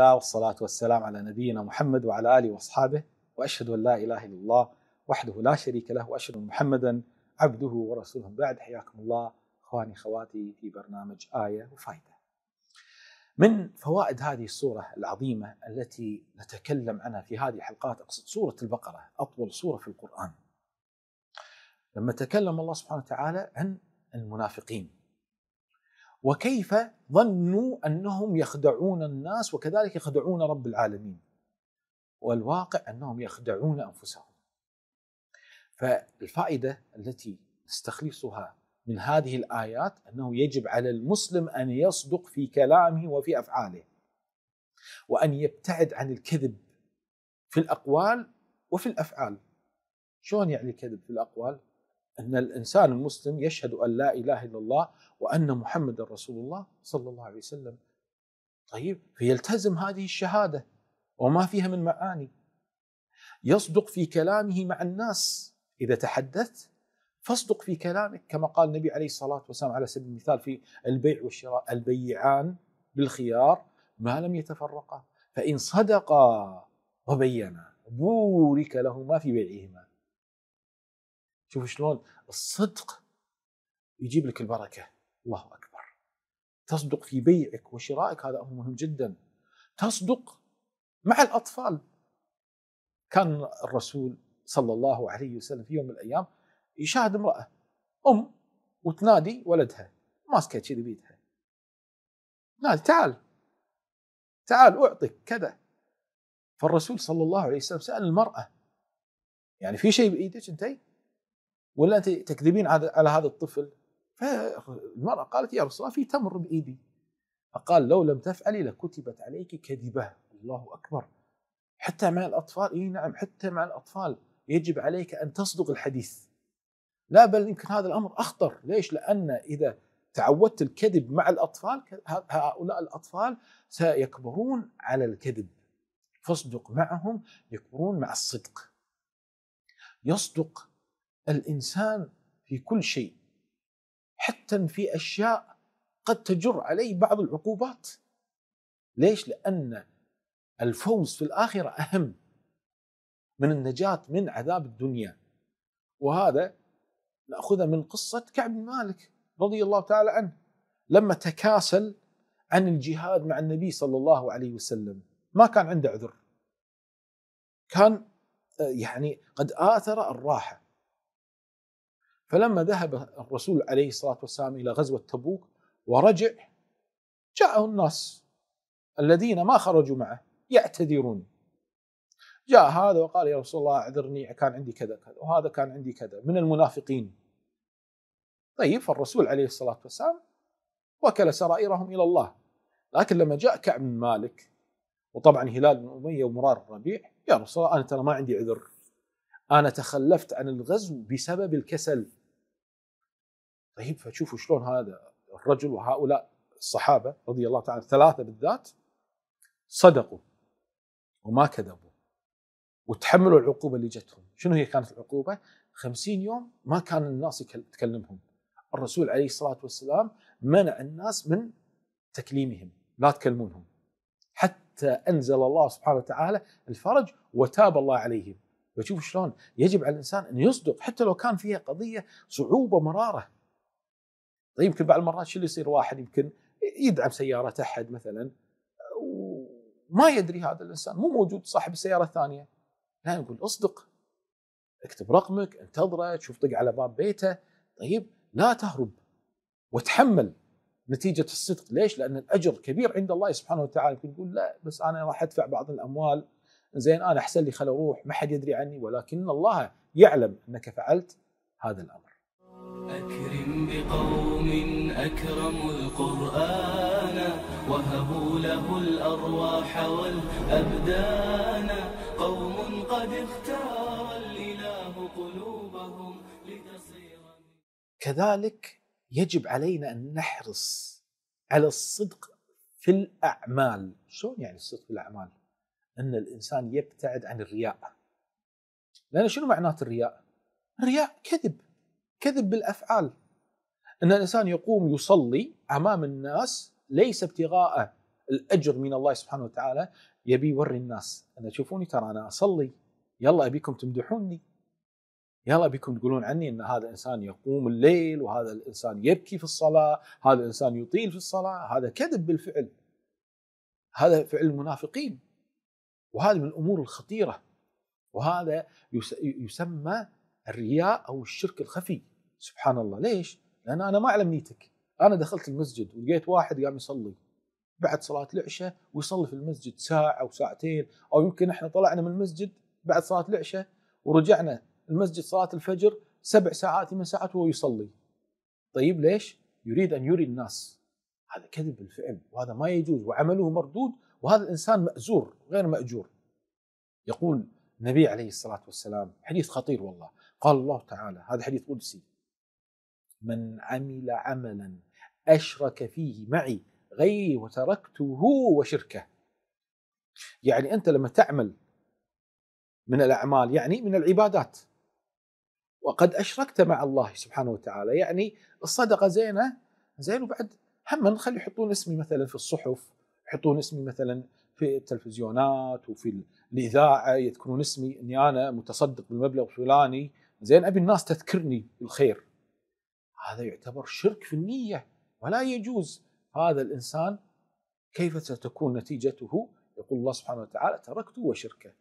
الله والصلاة والسلام على نبينا محمد وعلى آله وأصحابه وأشهد أن لا إله إلا الله وحده لا شريك له وأشهد أن محمدا عبده ورسوله بعد حياكم الله أخواني خواتي في برنامج آية وفائدة من فوائد هذه الصورة العظيمة التي نتكلم عنها في هذه الحلقات أقصد سورة البقرة أطول سورة في القرآن لما تكلم الله سبحانه وتعالى عن المنافقين وكيف ظنوا انهم يخدعون الناس وكذلك يخدعون رب العالمين والواقع انهم يخدعون انفسهم فالفائده التي نستخلصها من هذه الايات انه يجب على المسلم ان يصدق في كلامه وفي افعاله وان يبتعد عن الكذب في الاقوال وفي الافعال شلون يعني الكذب في الاقوال أن الإنسان المسلم يشهد أن لا إله إلا الله وأن محمد رسول الله صلى الله عليه وسلم طيب فيلتزم هذه الشهادة وما فيها من معاني يصدق في كلامه مع الناس إذا تحدثت فاصدق في كلامك كما قال النبي عليه الصلاة والسلام على سبيل المثال في البيع والشراء البيعان بالخيار ما لم يتفرقا فإن صدقا وبينا بورك لهما في بيعهما شوف شلون الصدق يجيب لك البركه الله اكبر تصدق في بيعك وشرائك هذا امر مهم جدا تصدق مع الاطفال كان الرسول صلى الله عليه وسلم في يوم من الايام يشاهد امراه ام وتنادي ولدها ماسكه كذي بيدها نادي تعال تعال اعطيك كذا فالرسول صلى الله عليه وسلم سال المراه يعني في شيء بايدك انتي؟ ولا انت تكذبين على هذا الطفل فالمراه قالت يا رسول الله في تمر بايدي فقال لو لم تفعلي لكتبت عليك كذبه الله اكبر حتى مع الاطفال اي نعم حتى مع الاطفال يجب عليك ان تصدق الحديث لا بل يمكن هذا الامر اخطر ليش لان اذا تعودت الكذب مع الاطفال هؤلاء الاطفال سيكبرون على الكذب فاصدق معهم يكبرون مع الصدق يصدق الانسان في كل شيء حتى في اشياء قد تجر عليه بعض العقوبات ليش؟ لان الفوز في الاخره اهم من النجاه من عذاب الدنيا وهذا ناخذه من قصه كعب بن مالك رضي الله تعالى عنه لما تكاسل عن الجهاد مع النبي صلى الله عليه وسلم ما كان عنده عذر كان آه، يعني قد آثر الراحة فلما ذهب الرسول عليه الصلاة والسلام إلى غزوة تبوك ورجع جاءه الناس الذين ما خرجوا معه يعتذرون جاء هذا وقال يا رسول الله اعذرني كان عندي كذا كذا وهذا كان عندي كذا من المنافقين طيب فالرسول عليه الصلاة والسلام وكل سرائرهم إلى الله لكن لما جاء كعب بن مالك وطبعا هلال بن أمية ومرار الربيع يا رسول الله أنا ترى ما عندي عذر انا تخلفت عن الغزو بسبب الكسل طيب فشوفوا شلون هذا الرجل وهؤلاء الصحابه رضي الله تعالى ثلاثه بالذات صدقوا وما كذبوا وتحملوا العقوبه اللي جتهم، شنو هي كانت العقوبه؟ 50 يوم ما كان الناس تكلمهم. الرسول عليه الصلاه والسلام منع الناس من تكليمهم، لا تكلمونهم. حتى انزل الله سبحانه وتعالى الفرج وتاب الله عليهم. فشوف شلون يجب على الانسان ان يصدق حتى لو كان فيها قضيه صعوبه مراره طيب يمكن بعض المرات شو اللي يصير واحد يمكن يدعم سياره احد مثلا وما يدري هذا الانسان مو موجود صاحب السياره الثانيه لا نقول اصدق اكتب رقمك انتظره شوف طق على باب بيته طيب لا تهرب وتحمل نتيجة الصدق ليش؟ لأن الأجر كبير عند الله سبحانه وتعالى يقول لا بس أنا راح أدفع بعض الأموال زين انا احسن لي خل اروح ما حد يدري عني ولكن الله يعلم انك فعلت هذا الامر. اكرم بقوم اكرموا القران وهبوا له الارواح والابدان قوم قد اختار الاله قلوبهم لتصير كذلك يجب علينا ان نحرص على الصدق في الاعمال، شلون يعني الصدق في الاعمال؟ ان الانسان يبتعد عن الرياء لان شنو معنات الرياء الرياء كذب كذب بالافعال ان الانسان يقوم يصلي امام الناس ليس ابتغاء الاجر من الله سبحانه وتعالى يبي يوري الناس انا شوفوني ترى انا اصلي يلا ابيكم تمدحوني يلا بكم تقولون عني ان هذا الانسان يقوم الليل وهذا الانسان يبكي في الصلاه، هذا الانسان يطيل في الصلاه، هذا كذب بالفعل. هذا فعل المنافقين وهذا من الامور الخطيره وهذا يسمى الرياء او الشرك الخفي سبحان الله ليش؟ لان انا ما اعلم نيتك انا دخلت المسجد ولقيت واحد قام يصلي بعد صلاه العشاء ويصلي في المسجد ساعه او ساعتين او يمكن احنا طلعنا من المسجد بعد صلاه العشاء ورجعنا المسجد صلاه الفجر سبع ساعات ثمان ساعات وهو يصلي طيب ليش؟ يريد ان يري الناس هذا كذب بالفعل وهذا ما يجوز وعمله مردود وهذا الإنسان مأزور غير مأجور يقول النبي عليه الصلاة والسلام حديث خطير والله قال الله تعالى هذا حديث قدسي من عمل عملا أشرك فيه معي غيري وتركته وشركه يعني أنت لما تعمل من الأعمال يعني من العبادات وقد أشركت مع الله سبحانه وتعالى يعني الصدقة زينة زين وبعد هم نخلي يحطون اسمي مثلا في الصحف يحطون اسمي مثلا في التلفزيونات وفي الاذاعه يذكرون اسمي اني انا متصدق بالمبلغ الفلاني زين ابي الناس تذكرني بالخير هذا يعتبر شرك في النيه ولا يجوز هذا الانسان كيف ستكون نتيجته يقول الله سبحانه وتعالى تركته وشركه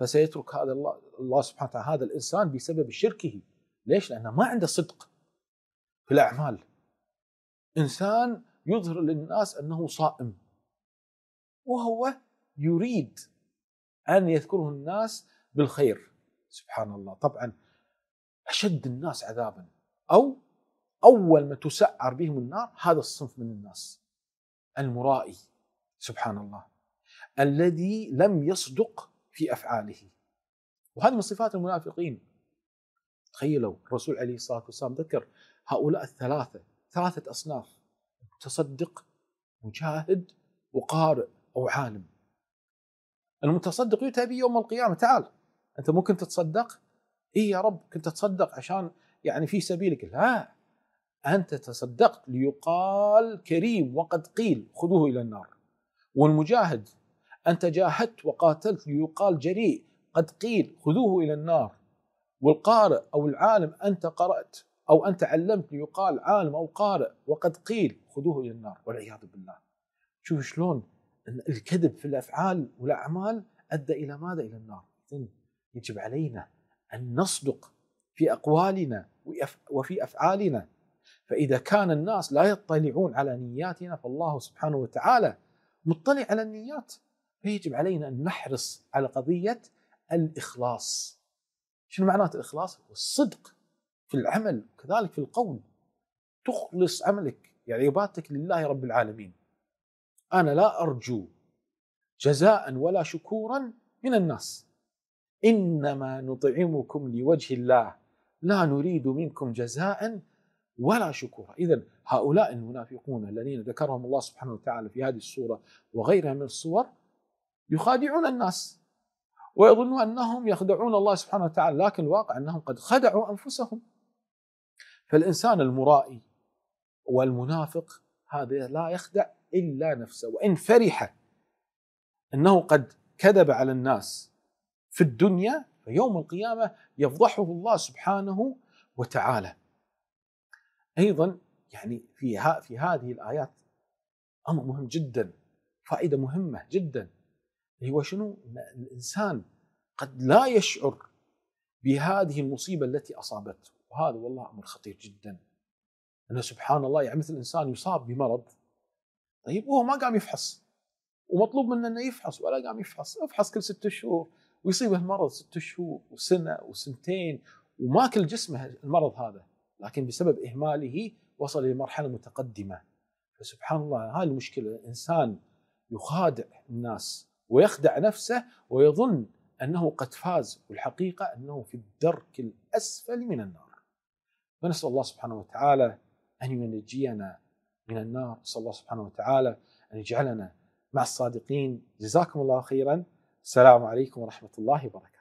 فسيترك هذا الله, الله سبحانه وتعالى هذا الانسان بسبب شركه ليش؟ لانه ما عنده صدق في الاعمال انسان يظهر للناس انه صائم وهو يريد أن يذكره الناس بالخير سبحان الله طبعا أشد الناس عذابا أو أول ما تسعر بهم النار هذا الصنف من الناس المرائي سبحان الله الذي لم يصدق في أفعاله وهذه من صفات المنافقين تخيلوا الرسول عليه الصلاة والسلام ذكر هؤلاء الثلاثة ثلاثة أصناف متصدق مجاهد وقارئ او عالم المتصدق يؤتى به يوم القيامه تعال انت ممكن تتصدق؟ اي يا رب كنت تتصدق عشان يعني في سبيلك لا انت تصدقت ليقال كريم وقد قيل خذوه الى النار والمجاهد انت جاهدت وقاتلت ليقال جريء قد قيل خذوه الى النار والقارئ او العالم انت قرات او انت علمت ليقال عالم او قارئ وقد قيل خذوه الى النار والعياذ بالله شوف شلون الكذب في الافعال والاعمال ادى الى ماذا؟ الى النار. يجب علينا ان نصدق في اقوالنا وفي افعالنا فاذا كان الناس لا يطلعون على نياتنا فالله سبحانه وتعالى مطلع على النيات فيجب علينا ان نحرص على قضيه الاخلاص. شنو معناه الاخلاص؟ الصدق في العمل وكذلك في القول. تخلص عملك يعني عبادتك لله رب العالمين. انا لا ارجو جزاء ولا شكورا من الناس انما نطعمكم لوجه الله لا نريد منكم جزاء ولا شكورا اذا هؤلاء المنافقون الذين ذكرهم الله سبحانه وتعالى في هذه السوره وغيرها من الصور يخادعون الناس ويظنون انهم يخدعون الله سبحانه وتعالى لكن الواقع انهم قد خدعوا انفسهم فالانسان المرائي والمنافق هذا لا يخدع إلا نفسه وإن فرح أنه قد كذب على الناس في الدنيا فيوم القيامة يفضحه الله سبحانه وتعالى أيضا يعني في, ها في هذه الآيات أمر مهم جدا فائدة مهمة جدا هو شنو الإنسان قد لا يشعر بهذه المصيبة التي أصابته وهذا والله أمر خطير جدا انه سبحان الله يعني مثل انسان يصاب بمرض طيب وهو ما قام يفحص ومطلوب منه انه يفحص ولا قام يفحص، افحص كل ست شهور ويصيبه المرض ست شهور وسنه وسنتين وماكل جسمه المرض هذا، لكن بسبب اهماله وصل الى مرحله متقدمه. فسبحان الله هاي المشكله الانسان يخادع الناس ويخدع نفسه ويظن انه قد فاز والحقيقه انه في الدرك الاسفل من النار. فنسال الله سبحانه وتعالى أن ينجينا من النار صلى الله سبحانه وتعالى أن يجعلنا مع الصادقين جزاكم الله خيرا السلام عليكم ورحمة الله وبركاته